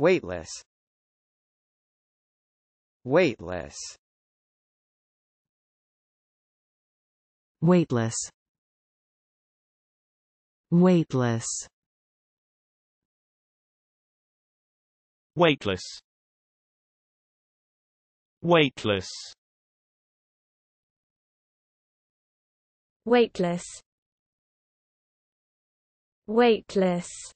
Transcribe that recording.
Weightless Weightless Weightless Weightless Weightless Weightless Weightless Weightless